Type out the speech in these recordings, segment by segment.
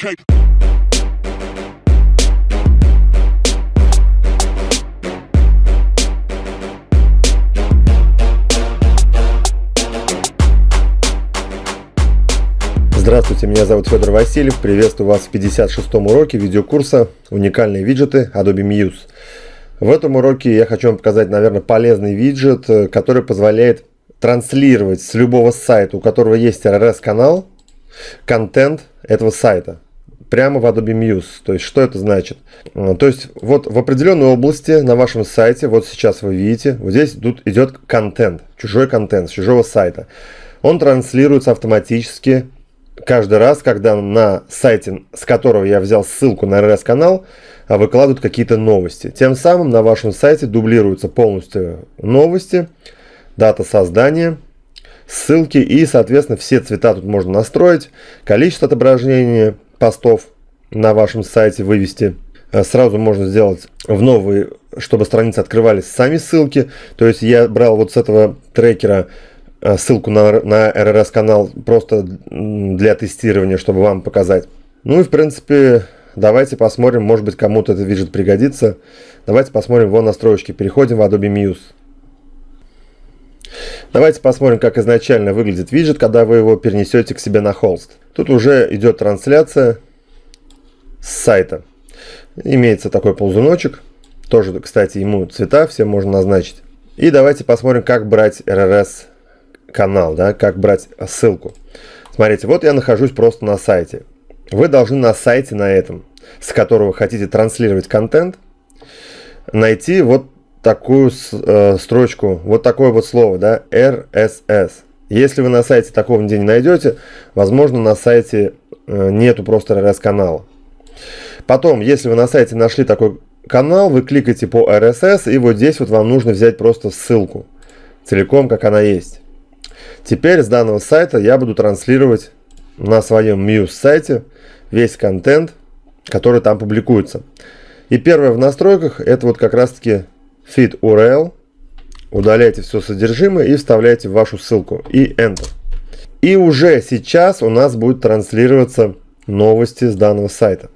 cake. Здравствуйте, меня зовут Федор Васильев. Приветствую вас в 56-м уроке видеокурса «Уникальные виджеты Adobe Muse». В этом уроке я хочу вам показать, наверное, полезный виджет, э, который позволяет транслировать с любого сайта, у которого есть RRS-канал, контент этого сайта прямо в Adobe Muse. То есть, что это значит? А, то есть, вот в определенной области на вашем сайте, вот сейчас вы видите, вот здесь тут идет контент, чужой контент с чужого сайта. Он транслируется автоматически каждый раз, когда на сайте, с которого я взял ссылку на РС-канал, а, выкладывают какие-то новости. Тем самым на вашем сайте дублируются полностью новости, дата создания, ссылки и, соответственно, все цвета тут можно настроить, количество отображения, постов на вашем сайте вывести. Э, сразу можно сделать в новые, чтобы страницы открывались сами ссылки. То есть я брал вот с этого трекера э, ссылку на, на RRS канал просто для тестирования, чтобы вам показать. Ну и в принципе, давайте посмотрим, может быть кому-то этот виджет пригодится. Давайте посмотрим его настройки, Переходим в Adobe Muse. Давайте посмотрим, как изначально выглядит виджет, когда вы его перенесете к себе на холст. Тут уже идет трансляция с сайта. Имеется такой ползуночек. Тоже, кстати, ему цвета все можно назначить. И давайте посмотрим, как брать RRS канал, да, как брать ссылку. Смотрите, вот я нахожусь просто на сайте. Вы должны на сайте на этом, с которого хотите транслировать контент, найти вот такую э, строчку, вот такое вот слово, да, RSS. Если вы на сайте такого нигде не найдете, возможно, на сайте э, нету просто RSS-канала. Потом, если вы на сайте нашли такой канал, вы кликаете по RSS, и вот здесь вот вам нужно взять просто ссылку, целиком, как она есть. Теперь с данного сайта я буду транслировать на своем Muse сайте весь контент, который там публикуется. И первое в настройках, это вот как раз таки feed URL, удаляете все содержимое и вставляете вашу ссылку и Enter. И уже сейчас у нас будет транслироваться новости с данного сайта.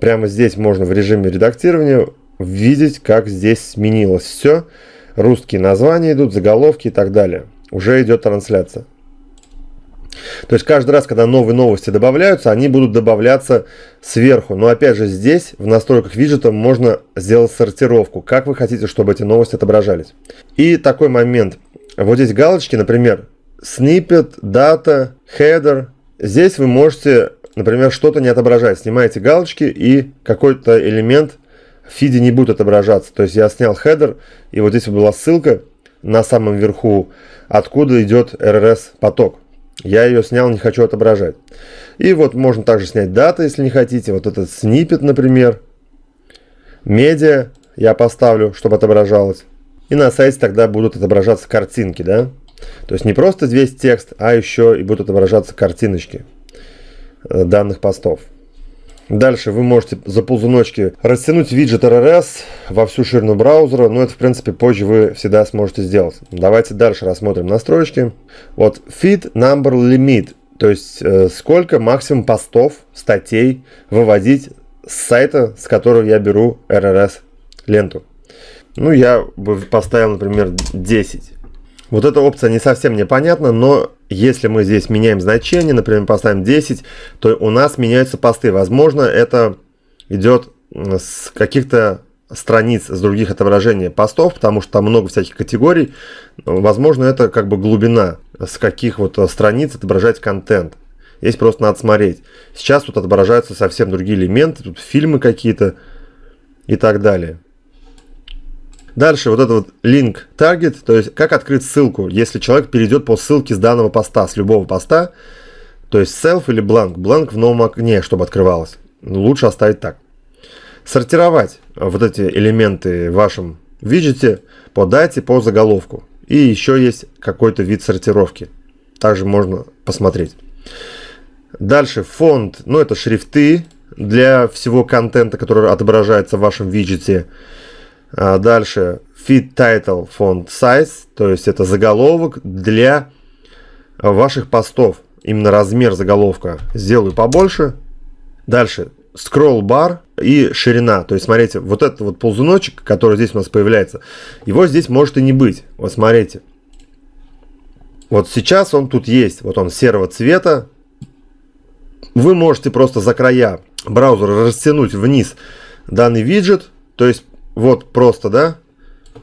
Прямо здесь можно в режиме редактирования видеть, как здесь сменилось все. Русские названия идут, заголовки и так далее. Уже идет трансляция. То есть каждый раз, когда новые новости добавляются, они будут добавляться сверху. Но опять же здесь в настройках виджета можно сделать сортировку, как вы хотите, чтобы эти новости отображались. И такой момент. Вот здесь галочки, например, snippet, data, header. Здесь вы можете, например, что-то не отображать. Снимаете галочки и какой-то элемент в фиде не будет отображаться. То есть я снял хедер, и вот здесь была ссылка на самом верху, откуда идет RRS поток. Я ее снял, не хочу отображать. И вот можно также снять дату, если не хотите. Вот этот снипет, например. Медиа я поставлю, чтобы отображалось. И на сайте тогда будут отображаться картинки, да? То есть не просто весь текст, а еще и будут отображаться картиночки э, данных постов. Дальше вы можете за ползуночки растянуть виджет RRS во всю ширину браузера, но ну, это в принципе позже вы всегда сможете сделать. Давайте дальше рассмотрим настройки. Вот feed number limit, то есть э, сколько максимум постов, статей выводить с сайта, с которого я беру RRS ленту. Ну, я бы поставил, например, 10. Вот эта опция не совсем непонятна, но если мы здесь меняем значение, например, поставим 10, то у нас меняются посты. Возможно, это идет с каких-то страниц, с других отображений постов, потому что там много всяких категорий. Возможно, это как бы глубина, с каких вот э, страниц отображать контент. Здесь просто надо смотреть. Сейчас тут отображаются совсем другие элементы, тут фильмы какие-то и так далее. Дальше вот этот вот link target, то есть как открыть ссылку, если человек перейдет по ссылке с данного поста, с любого поста, то есть self или blank, blank в новом окне, чтобы открывалось. Ну, лучше оставить так. Сортировать вот эти элементы в вашем виджете по дате, по заголовку. И еще есть какой-то вид сортировки. Также можно посмотреть. Дальше фонд, ну это шрифты для всего контента, который отображается в вашем виджете. А, дальше feed title font size, то есть это заголовок для а, ваших постов. Именно размер заголовка сделаю побольше. Дальше scroll bar и ширина. То есть, смотрите, вот этот вот ползуночек, который здесь у нас появляется, его здесь может и не быть. Вот смотрите. Вот сейчас он тут есть. Вот он серого цвета. Вы можете просто за края браузера растянуть вниз данный виджет. То есть вот просто, да,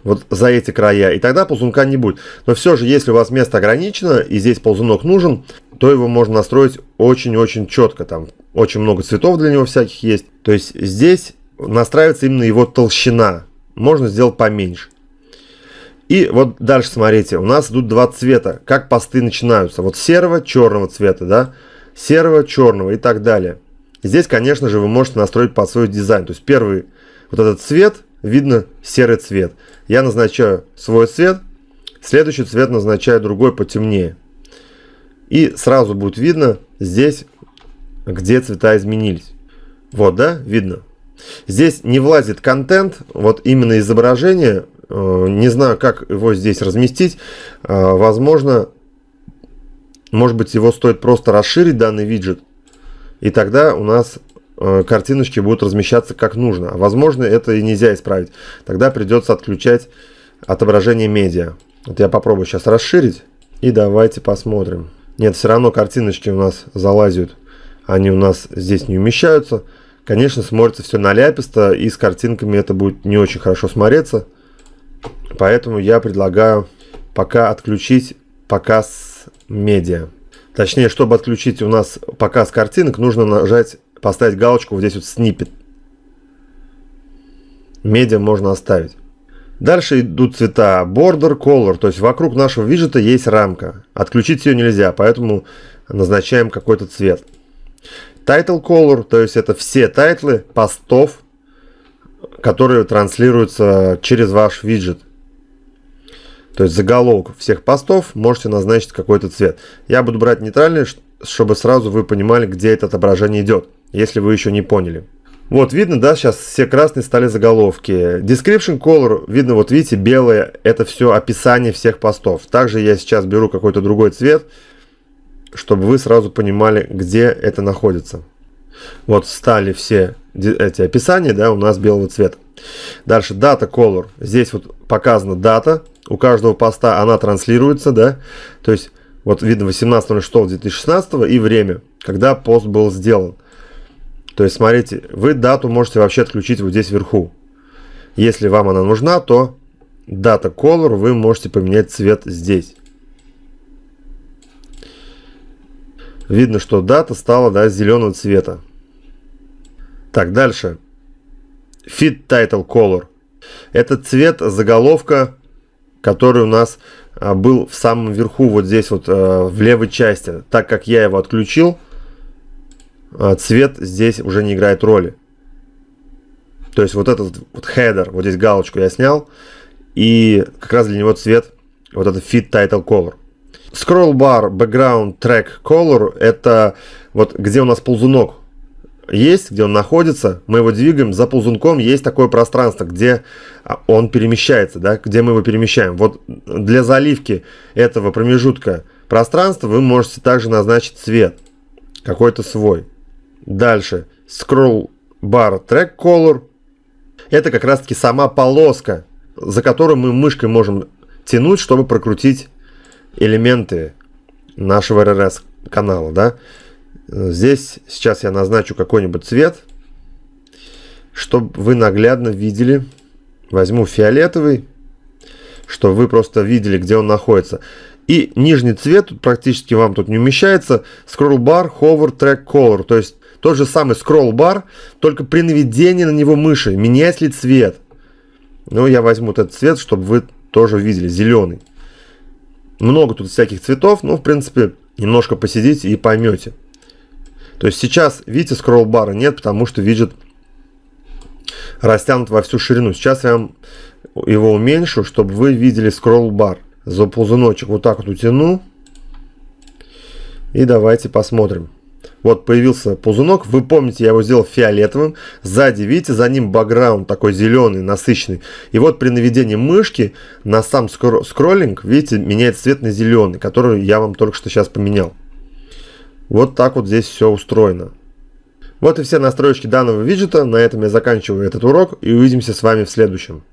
вот за эти края, и тогда ползунка не будет. Но все же, если у вас место ограничено, и здесь ползунок нужен, то его можно настроить очень-очень четко. Там очень много цветов для него всяких есть. То есть здесь настраивается именно его толщина. Можно сделать поменьше. И вот дальше смотрите, у нас идут два цвета, как посты начинаются. Вот серого, черного цвета, да, серого, черного и так далее. Здесь, конечно же, вы можете настроить под свой дизайн. То есть первый вот этот цвет – видно серый цвет. Я назначаю свой цвет, следующий цвет назначаю другой потемнее. И сразу будет видно здесь, где цвета изменились. Вот, да, видно. Здесь не влазит контент, вот именно изображение, э, не знаю, как его здесь разместить. Э, возможно, может быть, его стоит просто расширить данный виджет. И тогда у нас Э, картиночки будут размещаться как нужно. Возможно, это и нельзя исправить. Тогда придется отключать отображение медиа. Вот я попробую сейчас расширить. И давайте посмотрим. Нет, все равно картиночки у нас залазят. Они у нас здесь не умещаются. Конечно, смотрится все наляписто, и с картинками это будет не очень хорошо смотреться. Поэтому я предлагаю пока отключить показ медиа. Точнее, чтобы отключить у нас показ картинок, нужно нажать поставить галочку вот здесь вот снипет. Медиа можно оставить. Дальше идут цвета Border Color, то есть вокруг нашего виджета есть рамка. Отключить ее нельзя, поэтому назначаем какой-то цвет. Title Color, то есть это все тайтлы постов, которые транслируются через ваш виджет. То есть заголовок всех постов можете назначить какой-то цвет. Я буду брать нейтральный, чтобы сразу вы понимали, где это отображение идет если вы еще не поняли. Вот видно, да, сейчас все красные стали заголовки. Description color, видно, вот видите, белое, это все описание всех постов. Также я сейчас беру какой-то другой цвет, чтобы вы сразу понимали, где это находится. Вот стали все эти описания, да, у нас белого цвета. Дальше дата color. Здесь вот показана дата. У каждого поста она транслируется, да. То есть вот видно 18.06.2016 и время, когда пост был сделан. То есть, смотрите, вы дату можете вообще отключить вот здесь вверху. Если вам она нужна, то дата color вы можете поменять цвет здесь. Видно, что дата стала да, зеленого цвета. Так, дальше. Fit Title Color. Это цвет заголовка, который у нас а, был в самом верху, вот здесь вот э, в левой части. Так как я его отключил, а, цвет здесь уже не играет роли. То есть вот этот вот хедер, вот здесь галочку я снял, и как раз для него цвет вот этот fit title color. Scroll bar background track color это вот где у нас ползунок есть, где он находится, мы его двигаем, за ползунком есть такое пространство, где а, он перемещается, да, где мы его перемещаем. Вот для заливки этого промежутка пространства вы можете также назначить цвет какой-то свой. Дальше. Scroll Bar Track Color. Это как раз таки сама полоска, за которую мы мышкой можем тянуть, чтобы прокрутить элементы нашего RRS канала, да. Здесь сейчас я назначу какой-нибудь цвет, чтобы вы наглядно видели. Возьму фиолетовый, чтобы вы просто видели, где он находится. И нижний цвет практически вам тут не умещается. Scroll bar, hover, track color. То есть тот же самый скролл-бар, только при наведении на него мыши. менять ли цвет? Ну, я возьму вот этот цвет, чтобы вы тоже видели. Зеленый. Много тут всяких цветов, но, ну, в принципе, немножко посидите и поймете. То есть сейчас, видите, скролл-бара нет, потому что виджет растянут во всю ширину. Сейчас я вам его уменьшу, чтобы вы видели скролл-бар. За ползуночек вот так вот утяну. И давайте посмотрим. Вот появился ползунок, вы помните, я его сделал фиолетовым, сзади, видите, за ним бэкграунд такой зеленый, насыщенный. И вот при наведении мышки на сам скр скроллинг, видите, меняет цвет на зеленый, который я вам только что сейчас поменял. Вот так вот здесь все устроено. Вот и все настройки данного виджета, на этом я заканчиваю этот урок и увидимся с вами в следующем.